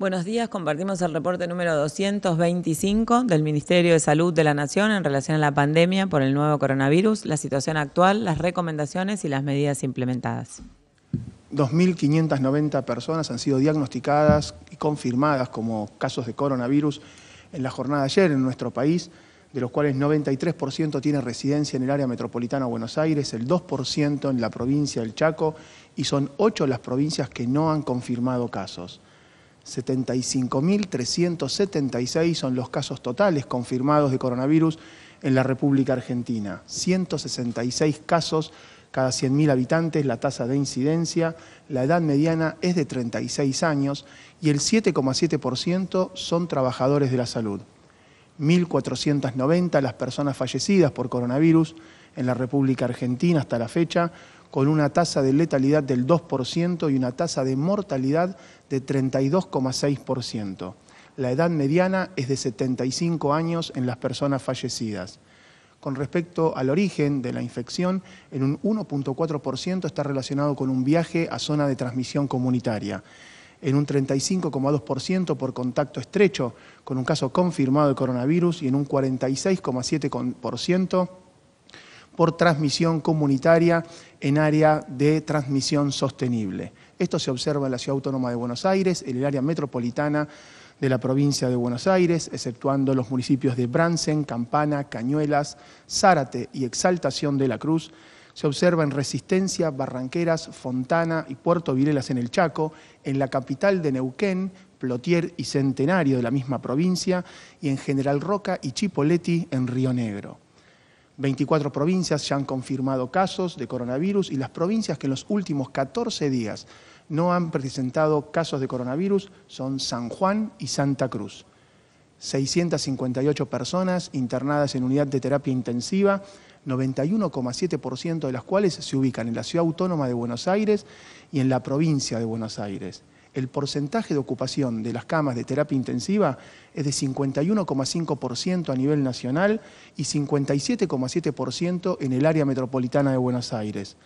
Buenos días, compartimos el reporte número 225 del Ministerio de Salud de la Nación en relación a la pandemia por el nuevo coronavirus, la situación actual, las recomendaciones y las medidas implementadas. 2.590 personas han sido diagnosticadas y confirmadas como casos de coronavirus en la jornada de ayer en nuestro país, de los cuales 93% tiene residencia en el área metropolitana de Buenos Aires, el 2% en la provincia del Chaco y son 8 las provincias que no han confirmado casos. 75.376 son los casos totales confirmados de coronavirus en la República Argentina. 166 casos cada 100.000 habitantes, la tasa de incidencia, la edad mediana es de 36 años y el 7,7% son trabajadores de la salud. 1.490 las personas fallecidas por coronavirus en la República Argentina hasta la fecha, con una tasa de letalidad del 2% y una tasa de mortalidad de 32,6%. La edad mediana es de 75 años en las personas fallecidas. Con respecto al origen de la infección, en un 1.4% está relacionado con un viaje a zona de transmisión comunitaria, en un 35,2% por contacto estrecho con un caso confirmado de coronavirus y en un 46,7% por transmisión comunitaria en área de transmisión sostenible. Esto se observa en la Ciudad Autónoma de Buenos Aires, en el área metropolitana de la provincia de Buenos Aires, exceptuando los municipios de Bransen, Campana, Cañuelas, Zárate y Exaltación de la Cruz, se observa en Resistencia, Barranqueras, Fontana y Puerto Virelas en el Chaco, en la capital de Neuquén, Plotier y Centenario de la misma provincia, y en General Roca y Chipoleti en Río Negro. 24 provincias ya han confirmado casos de coronavirus y las provincias que en los últimos 14 días no han presentado casos de coronavirus son San Juan y Santa Cruz. 658 personas internadas en unidad de terapia intensiva, 91,7% de las cuales se ubican en la ciudad autónoma de Buenos Aires y en la provincia de Buenos Aires el porcentaje de ocupación de las camas de terapia intensiva es de 51,5% a nivel nacional y 57,7% en el área metropolitana de Buenos Aires.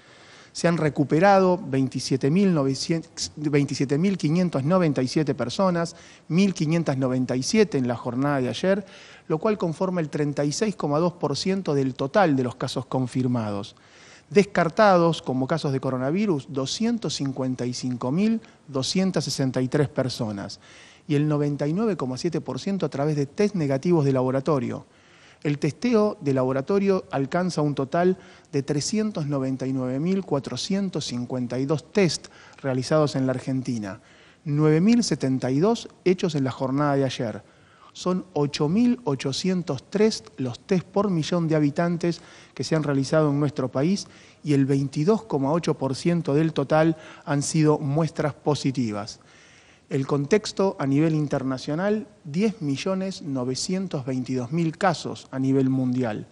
Se han recuperado 27.597 personas, 1.597 en la jornada de ayer, lo cual conforma el 36,2% del total de los casos confirmados descartados como casos de coronavirus 255.263 personas y el 99,7% a través de test negativos de laboratorio. El testeo de laboratorio alcanza un total de 399.452 test realizados en la Argentina, 9.072 hechos en la jornada de ayer, son 8.803 los test por millón de habitantes que se han realizado en nuestro país y el 22,8% del total han sido muestras positivas. El contexto a nivel internacional, 10.922.000 casos a nivel mundial.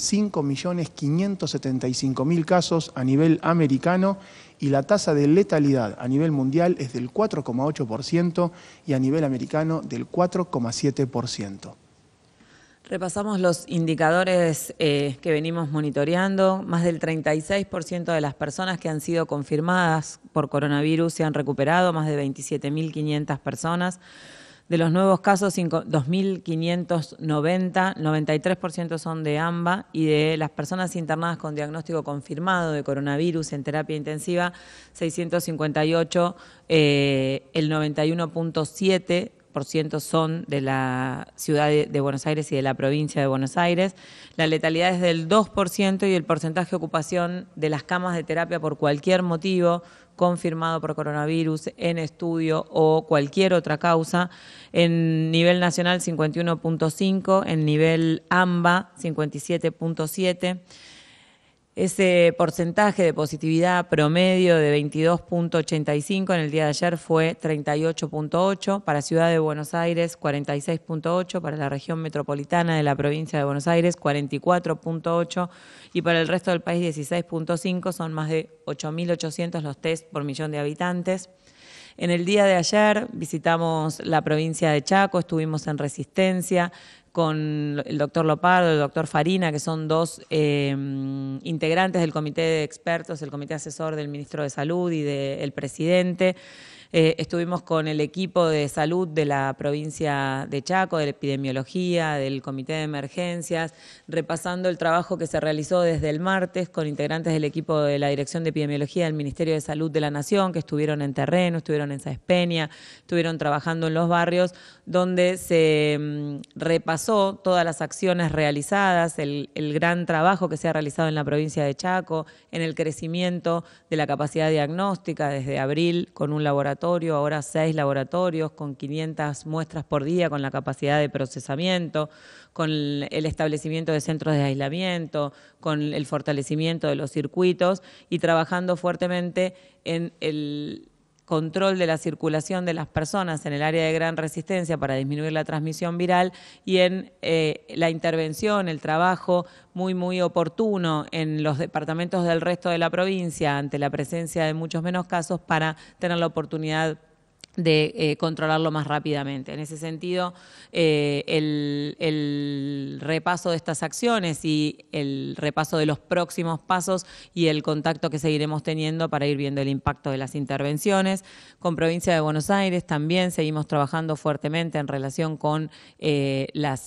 5.575.000 casos a nivel americano y la tasa de letalidad a nivel mundial es del 4,8% y a nivel americano del 4,7%. Repasamos los indicadores eh, que venimos monitoreando. Más del 36% de las personas que han sido confirmadas por coronavirus se han recuperado, más de 27.500 personas. De los nuevos casos, 2.590, 93% son de AMBA y de las personas internadas con diagnóstico confirmado de coronavirus en terapia intensiva, 658, eh, el 91.7% son de la ciudad de Buenos Aires y de la provincia de Buenos Aires. La letalidad es del 2% y el porcentaje de ocupación de las camas de terapia por cualquier motivo confirmado por coronavirus, en estudio o cualquier otra causa. En nivel nacional 51.5, en nivel AMBA 57.7. Ese porcentaje de positividad promedio de 22.85 en el día de ayer fue 38.8 para Ciudad de Buenos Aires, 46.8 para la región metropolitana de la provincia de Buenos Aires, 44.8 y para el resto del país 16.5, son más de 8.800 los test por millón de habitantes. En el día de ayer visitamos la provincia de Chaco, estuvimos en Resistencia, con el doctor Lopardo, el doctor Farina, que son dos eh, integrantes del comité de expertos, el comité asesor del ministro de Salud y del presidente. Eh, estuvimos con el equipo de salud de la provincia de Chaco, de la epidemiología, del comité de emergencias, repasando el trabajo que se realizó desde el martes con integrantes del equipo de la Dirección de Epidemiología del Ministerio de Salud de la Nación, que estuvieron en terreno, estuvieron en Saespeña, estuvieron trabajando en los barrios, donde se mm, repasó todas las acciones realizadas, el gran trabajo que se ha realizado en la provincia de Chaco, en el crecimiento de la capacidad diagnóstica desde abril con un laboratorio ahora seis laboratorios con 500 muestras por día, con la capacidad de procesamiento, con el establecimiento de centros de aislamiento, con el fortalecimiento de los circuitos y trabajando fuertemente en el control de la circulación de las personas en el área de gran resistencia para disminuir la transmisión viral y en eh, la intervención, el trabajo muy, muy oportuno en los departamentos del resto de la provincia ante la presencia de muchos menos casos para tener la oportunidad de eh, controlarlo más rápidamente. En ese sentido, eh, el, repaso de estas acciones y el repaso de los próximos pasos y el contacto que seguiremos teniendo para ir viendo el impacto de las intervenciones. Con Provincia de Buenos Aires también seguimos trabajando fuertemente en relación con eh, la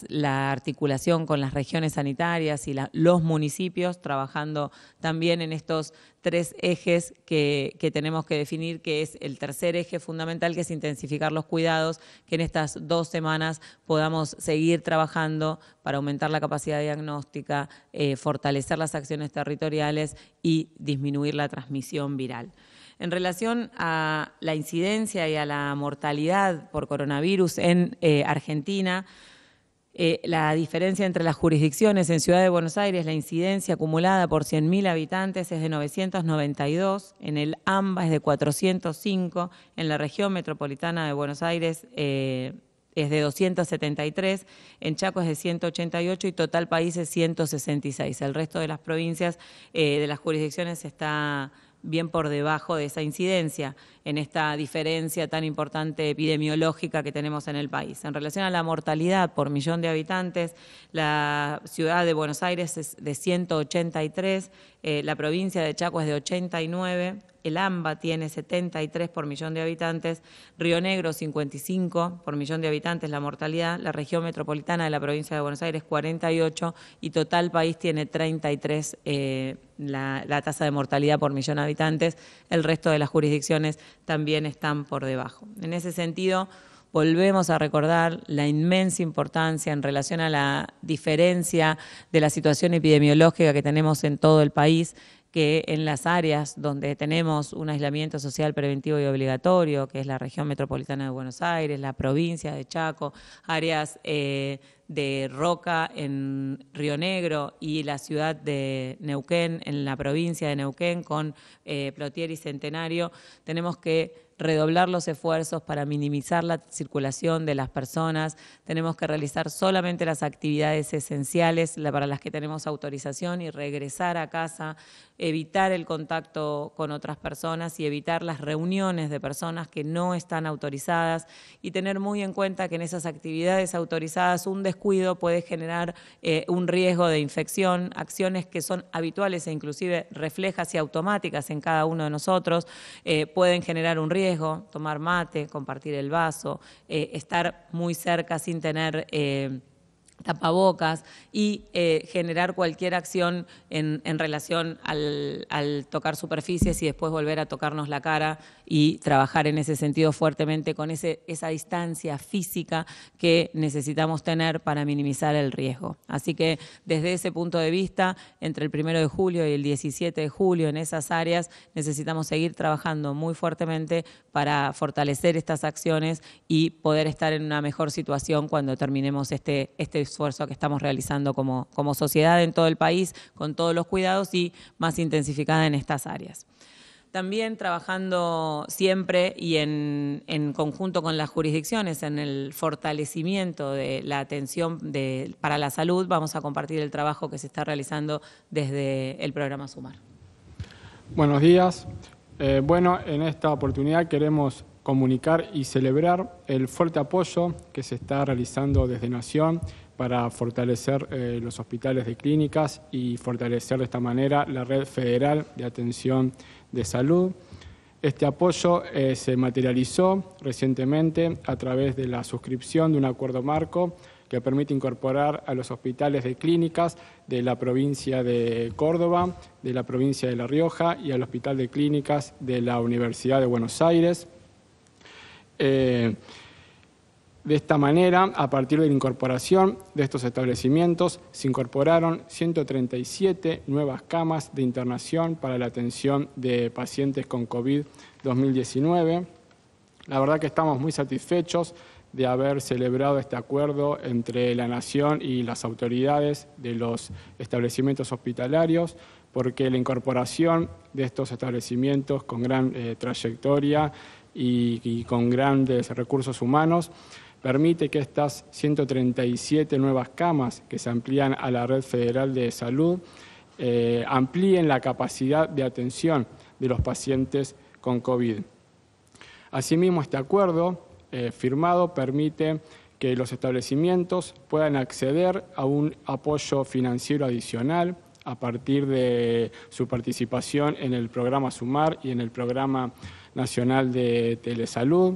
articulación con las regiones sanitarias y los municipios, trabajando también en estos tres ejes que, tenemos que definir, que es el tercer eje fundamental, que es intensificar los cuidados, que en estas dos semanas podamos seguir trabajando para aumentar la capacidad diagnóstica, eh, fortalecer las acciones territoriales y disminuir la transmisión viral. En relación a la incidencia y a la mortalidad por coronavirus en eh, Argentina, eh, la diferencia entre las jurisdicciones en Ciudad de Buenos Aires, la incidencia acumulada por 100.000 habitantes es de 992, en el AMBA es de 405, en la región metropolitana de Buenos Aires eh, es de 273, en Chaco es de 188 y total país es 166. El resto de las provincias, eh, de las jurisdicciones, está bien por debajo de esa incidencia en esta diferencia tan importante epidemiológica que tenemos en el país. En relación a la mortalidad por millón de habitantes, la ciudad de Buenos Aires es de 183 eh, la provincia de Chaco es de 89, el AMBA tiene 73 por millón de habitantes, Río Negro 55 por millón de habitantes la mortalidad, la región metropolitana de la provincia de Buenos Aires 48 y total país tiene 33 eh, la, la tasa de mortalidad por millón de habitantes, el resto de las jurisdicciones también están por debajo. En ese sentido, volvemos a recordar la inmensa importancia en relación a la diferencia de la situación epidemiológica que tenemos en todo el país que en las áreas donde tenemos un aislamiento social preventivo y obligatorio, que es la región metropolitana de Buenos Aires, la provincia de Chaco, áreas eh, de Roca en Río Negro y la ciudad de Neuquén, en la provincia de Neuquén, con eh, Plotier y Centenario, tenemos que redoblar los esfuerzos para minimizar la circulación de las personas, tenemos que realizar solamente las actividades esenciales para las que tenemos autorización y regresar a casa, evitar el contacto con otras personas y evitar las reuniones de personas que no están autorizadas y tener muy en cuenta que en esas actividades autorizadas un descuido puede generar eh, un riesgo de infección, acciones que son habituales e inclusive reflejas y automáticas en cada uno de nosotros eh, pueden generar un riesgo tomar mate, compartir el vaso, eh, estar muy cerca sin tener... Eh, tapabocas y eh, generar cualquier acción en, relación al, tocar superficies y después volver a tocarnos la cara y trabajar en ese sentido fuertemente con esa distancia física que necesitamos tener para minimizar el riesgo. Así que desde ese punto de vista, entre el 1 de julio y el 17 de julio en esas áreas, necesitamos seguir trabajando muy fuertemente para fortalecer estas acciones y poder estar en una mejor situación cuando terminemos este, este esfuerzo que estamos realizando como, como sociedad en todo el país, con todos los cuidados y más intensificada en estas áreas también trabajando siempre y en, conjunto con las jurisdicciones en el fortalecimiento de la atención para la salud. Vamos a compartir el trabajo que se está realizando desde el programa Sumar. Buenos días. Eh, bueno, en esta oportunidad queremos comunicar y celebrar el fuerte apoyo que se está realizando desde Nación para fortalecer eh, los hospitales de clínicas y fortalecer de esta manera la red federal de atención de salud. Este apoyo eh, se materializó recientemente a través de la suscripción de un acuerdo marco que permite incorporar a los hospitales de clínicas de la provincia de Córdoba, de la provincia de La Rioja y al Hospital de Clínicas de la Universidad de Buenos Aires. Eh, de esta manera, a partir de la incorporación de estos establecimientos, se incorporaron 137 nuevas camas de internación para la atención de pacientes con COVID-2019. La verdad que estamos muy satisfechos de haber celebrado este acuerdo entre la Nación y las autoridades de los establecimientos hospitalarios, porque la incorporación de estos establecimientos con gran eh, trayectoria y, con grandes recursos humanos permite que estas 137 nuevas camas que se amplían a la Red Federal de Salud eh, amplíen la capacidad de atención de los pacientes con COVID. Asimismo, este acuerdo eh, firmado permite que los establecimientos puedan acceder a un apoyo financiero adicional a partir de su participación en el programa Sumar y en el programa nacional de telesalud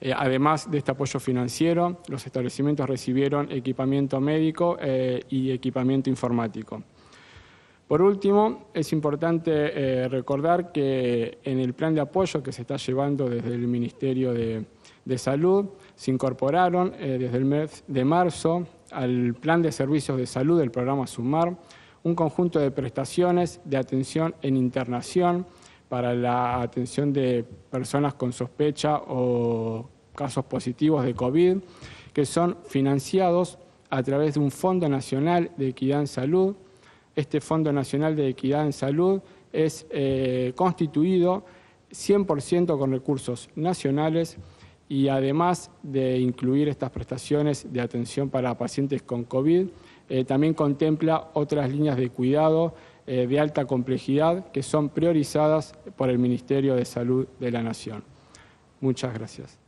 eh, además de este apoyo financiero, los establecimientos recibieron equipamiento médico eh, y equipamiento informático. Por último, es importante eh, recordar que en el plan de apoyo que se está llevando desde el Ministerio de, de Salud, se incorporaron desde el mes de marzo al plan de servicios de salud del programa SUMAR un conjunto de prestaciones de atención en internación, para la atención de personas con sospecha o casos positivos de COVID, que son financiados a través de un Fondo Nacional de Equidad en Salud. Este Fondo Nacional de Equidad en Salud es eh, constituido 100% con recursos nacionales y además de incluir estas prestaciones de atención para pacientes con COVID, eh, también contempla otras líneas de cuidado eh, de alta complejidad que son priorizadas por el Ministerio de Salud de la Nación. Muchas gracias.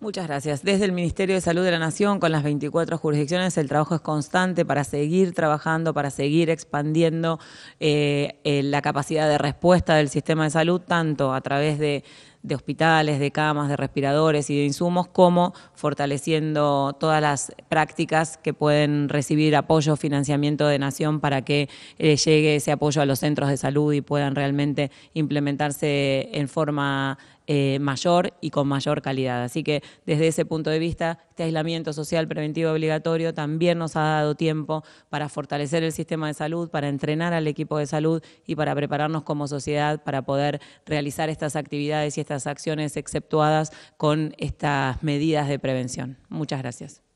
Muchas gracias. Desde el Ministerio de Salud de la Nación, con las 24 jurisdicciones, el trabajo es constante para seguir trabajando, para seguir expandiendo eh, eh, la capacidad de respuesta del sistema de salud, tanto a través de de hospitales, de camas, de respiradores y de insumos, como fortaleciendo todas las prácticas que pueden recibir apoyo, financiamiento de Nación para que eh, llegue ese apoyo a los centros de salud y puedan realmente implementarse en forma eh, mayor y con mayor calidad. Así que desde ese punto de vista, este aislamiento social preventivo obligatorio también nos ha dado tiempo para fortalecer el sistema de salud, para entrenar al equipo de salud y para prepararnos como sociedad para poder realizar estas actividades y estas acciones exceptuadas con estas medidas de prevención. Muchas gracias.